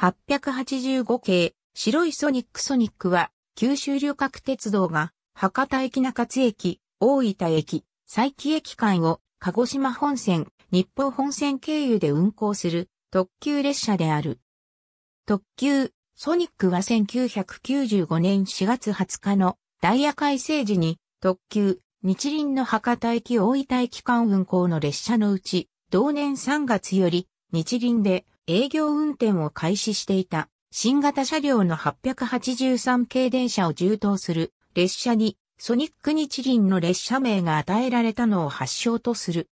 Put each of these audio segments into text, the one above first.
885系、白いソニックソニックは、九州旅客鉄道が、博多駅中津駅、大分駅、佐伯駅間を、鹿児島本線、日報本線経由で運行する、特急列車である。特急、ソニックは1995年4月20日のダイヤ改正時に特急、日輪の博多駅大分駅間運行の列車のうち、同年3月より日輪で営業運転を開始していた新型車両の883系電車を充当する列車にソニック日輪の列車名が与えられたのを発祥とする。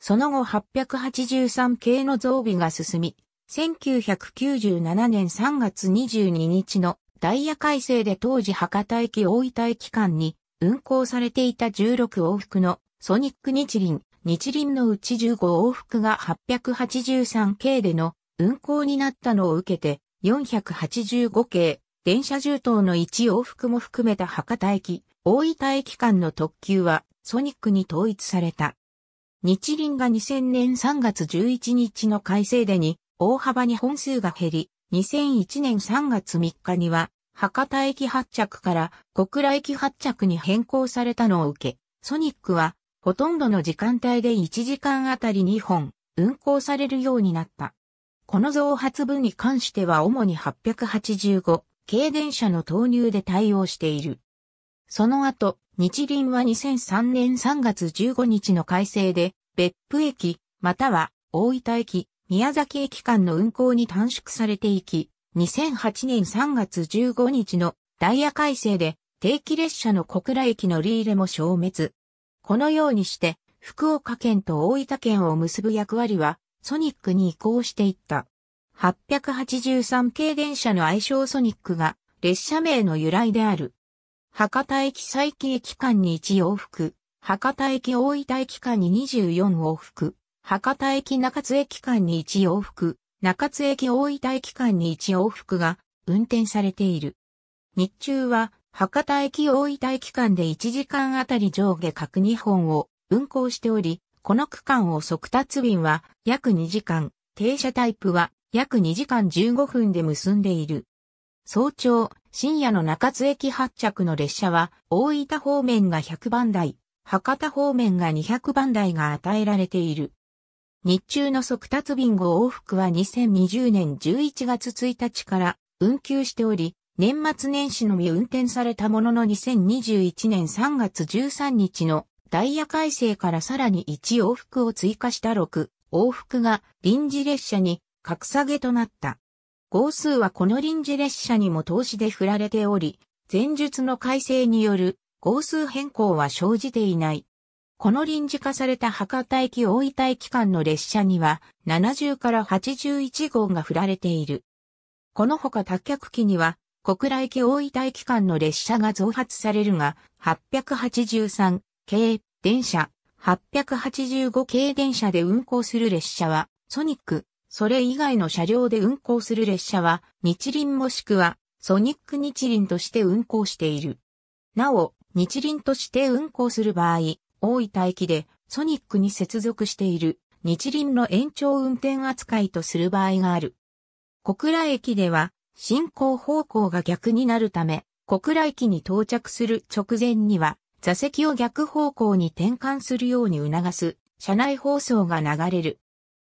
その後883系の増備が進み、1997年3月22日のダイヤ改正で当時博多駅大分駅間に運行されていた16往復のソニック日輪日輪のうち15往復が883系での運行になったのを受けて、485系、電車重等の1往復も含めた博多駅、大分駅間の特急はソニックに統一された。日輪が2000年3月11日の改正でに大幅に本数が減り、2001年3月3日には博多駅発着から小倉駅発着に変更されたのを受け、ソニックはほとんどの時間帯で1時間あたり2本、運行されるようになった。この増発分に関しては主に885軽電車の投入で対応している。その後、日輪は2003年3月15日の改正で、別府駅、または大分駅、宮崎駅間の運行に短縮されていき、2008年3月15日のダイヤ改正で定期列車の小倉駅のリーレも消滅。このようにして、福岡県と大分県を結ぶ役割は、ソニックに移行していった。883系電車の愛称ソニックが、列車名の由来である。博多駅佐伯駅間に1往復、博多駅大分駅間に24往復、博多駅中津駅間に1往復、中津駅大分駅間に1往復が運転されている。日中は博多駅大分駅間で1時間あたり上下各2本を運行しており、この区間を速達便は約2時間、停車タイプは約2時間15分で結んでいる。早朝、深夜の中津駅発着の列車は、大分方面が100番台、博多方面が200番台が与えられている。日中の速達便を往復は2020年11月1日から運休しており、年末年始のみ運転されたものの2021年3月13日のダイヤ改正からさらに1往復を追加した6往復が臨時列車に格下げとなった。号数はこの臨時列車にも投資で振られており、前述の改正による号数変更は生じていない。この臨時化された博多駅大分駅間の列車には70から81号が振られている。このほか多客機には小倉駅大分駅間の列車が増発されるが、883系電車、885系電車で運行する列車は、ソニック、それ以外の車両で運行する列車は、日輪もしくは、ソニック日輪として運行している。なお、日輪として運行する場合、大分駅でソニックに接続している日輪の延長運転扱いとする場合がある。小倉駅では進行方向が逆になるため、小倉駅に到着する直前には、座席を逆方向に転換するように促す、車内放送が流れる。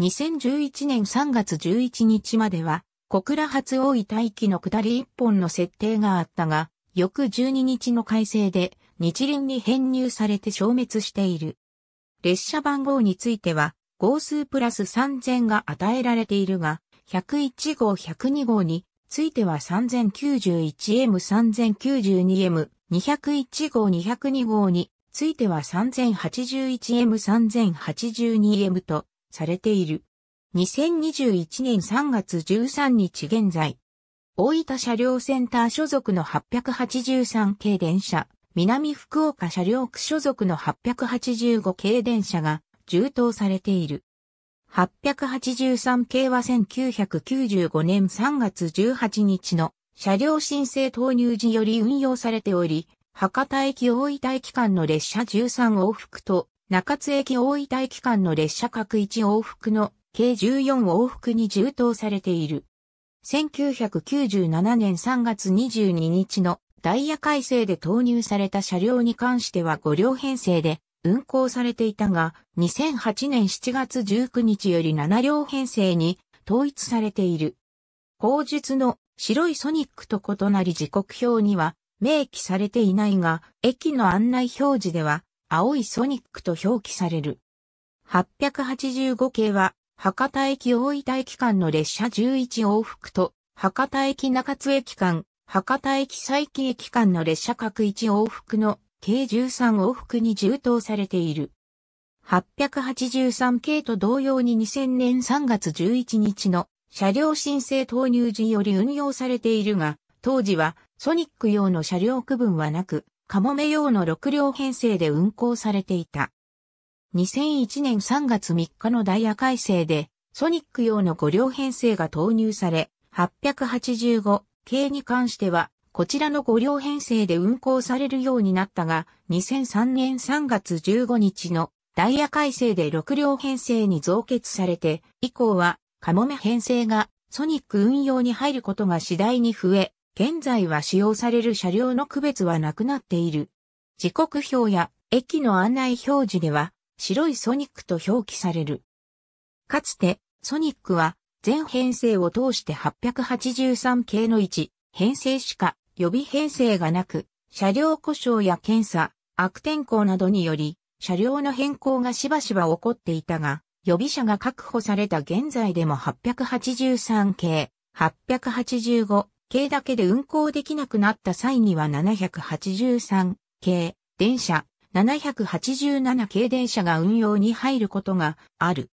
2011年3月11日までは、小倉発大分駅の下り一本の設定があったが、翌12日の改正で、日輪に編入されて消滅している。列車番号については、号数プラス3000が与えられているが、101号102号については 3091M3092M、201号202号に、ついては 3081M3082M とされている。2021年3月13日現在、大分車両センター所属の883系電車、南福岡車両区所属の885系電車が充当されている。883系は1995年3月18日の車両申請投入時より運用されており、博多駅大分駅間の列車13往復と、中津駅大分駅間の列車各1往復の計14往復に充当されている。1997年3月22日のダイヤ改正で投入された車両に関しては5両編成で運行されていたが、2008年7月19日より7両編成に統一されている。後述の白いソニックと異なり時刻表には明記されていないが、駅の案内表示では青いソニックと表記される。885系は博多駅大分駅間の列車11往復と博多駅中津駅間、博多駅佐伯駅間の列車各1往復の計13往復に充当されている。883系と同様に2000年3月11日の車両申請投入時より運用されているが、当時はソニック用の車両区分はなく、カモメ用の6両編成で運行されていた。2001年3月3日のダイヤ改正で、ソニック用の5両編成が投入され、885系に関しては、こちらの5両編成で運行されるようになったが、2003年3月15日のダイヤ改正で6両編成に増結されて、以降は、カモメ編成がソニック運用に入ることが次第に増え、現在は使用される車両の区別はなくなっている。時刻表や駅の案内表示では、白いソニックと表記される。かつて、ソニックは全編成を通して883系の1編成しか予備編成がなく、車両故障や検査、悪天候などにより、車両の変更がしばしば起こっていたが、予備車が確保された現在でも883系、885系だけで運行できなくなった際には783系電車、787系電車が運用に入ることがある。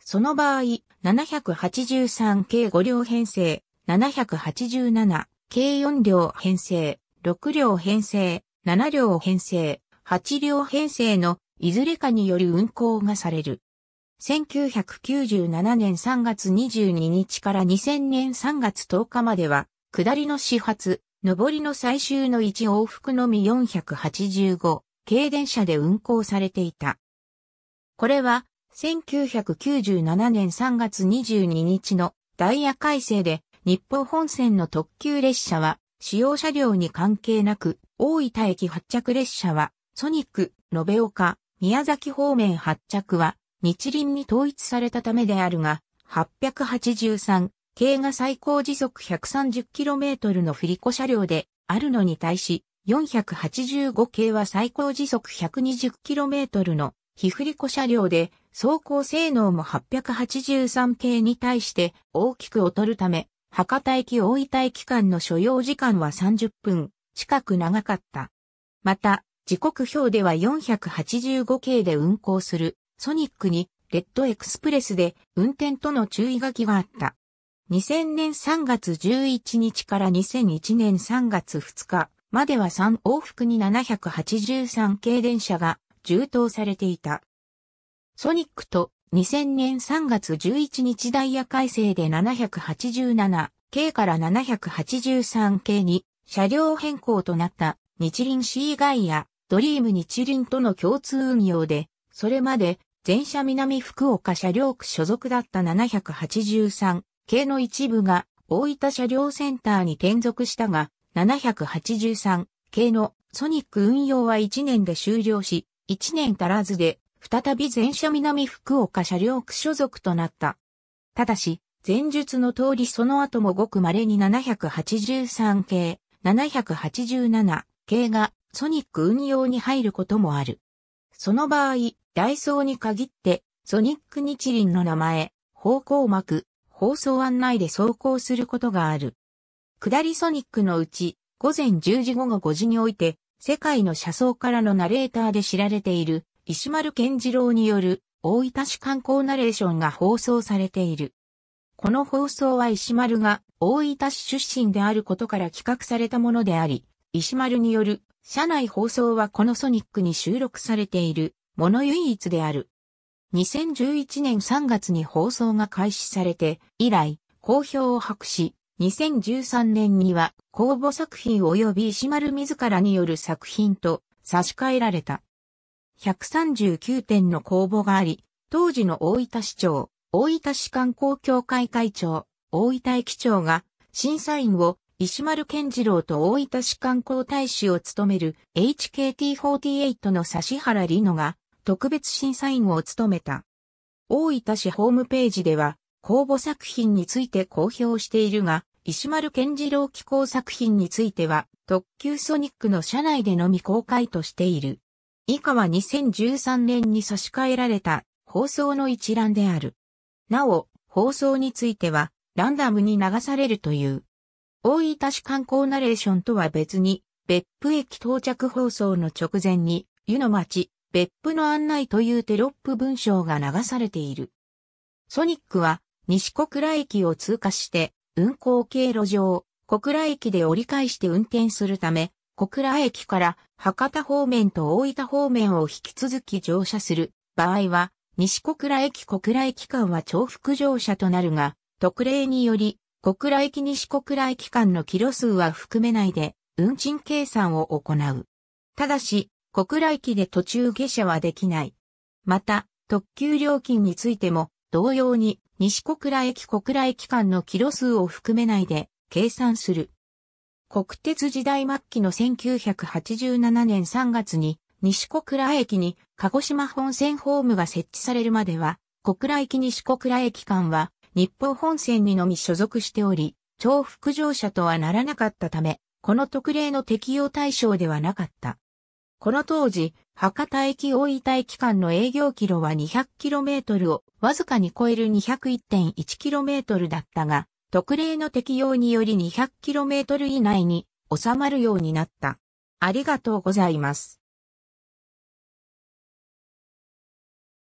その場合、783系5両編成、787計4両編成、6両編成、7両編成、8両編成のいずれかにより運行がされる。1997年3月22日から2000年3月10日までは、下りの始発、上りの最終の1往復のみ485、軽電車で運行されていた。これは、1997年3月22日のダイヤ改正で、日本本線の特急列車は、使用車両に関係なく、大分駅発着列車は、ソニック、延岡、宮崎方面発着は、日輪に統一されたためであるが、883系が最高時速 130km の振り子車両であるのに対し、485系は最高時速 120km の非振り子車両で、走行性能も883系に対して大きく劣るため、博多駅大分駅間の所要時間は30分近く長かった。また、時刻表では485系で運行するソニックにレッドエクスプレスで運転との注意書きがあった。2000年3月11日から2001年3月2日までは3往復に783系電車が充当されていた。ソニックと2000年3月11日ダイヤ改正で 787K から 783K に車両変更となった日輪 C ガイア、ドリーム日輪との共通運用で、それまで全車南福岡車両区所属だった 783K の一部が大分車両センターに転属したが、783K のソニック運用は1年で終了し、1年足らずで再び全社南福岡車両区所属となった。ただし、前述の通りその後もごく稀に783系、787系がソニック運用に入ることもある。その場合、ダイソーに限って、ソニック日輪の名前、方向幕、放送案内で走行することがある。下りソニックのうち、午前10時午後5時において、世界の車窓からのナレーターで知られている、石丸健次郎による大分市観光ナレーションが放送されている。この放送は石丸が大分市出身であることから企画されたものであり、石丸による社内放送はこのソニックに収録されているもの唯一である。2011年3月に放送が開始されて以来、好評を博し、2013年には公募作品及び石丸自らによる作品と差し替えられた。139点の公募があり、当時の大分市長、大分市観光協会会長、大分駅長が、審査員を石丸健次郎と大分市観光大使を務める HKT48 の指原里乃が特別審査員を務めた。大分市ホームページでは、公募作品について公表しているが、石丸健次郎機構作品については、特急ソニックの社内でのみ公開としている。以下は2013年に差し替えられた放送の一覧である。なお、放送については、ランダムに流されるという。大分市観光ナレーションとは別に、別府駅到着放送の直前に、湯の町、別府の案内というテロップ文章が流されている。ソニックは、西小倉駅を通過して、運行経路上、小倉駅で折り返して運転するため、小倉駅から博多方面と大分方面を引き続き乗車する場合は、西小倉駅小倉駅間は重複乗車となるが、特例により、小倉駅西小倉駅間のキロ数は含めないで、運賃計算を行う。ただし、小倉駅で途中下車はできない。また、特急料金についても、同様に、西小倉駅小倉駅間のキロ数を含めないで、計算する。国鉄時代末期の1987年3月に西小倉駅に鹿児島本線ホームが設置されるまでは、小倉駅西小倉駅間は日報本線にのみ所属しており、重複乗車とはならなかったため、この特例の適用対象ではなかった。この当時、博多駅大分駅間の営業キロは 200km をわずかに超える 201.1km だったが、特例の適用により 200km 以内に収まるようになった。ありがとうございます。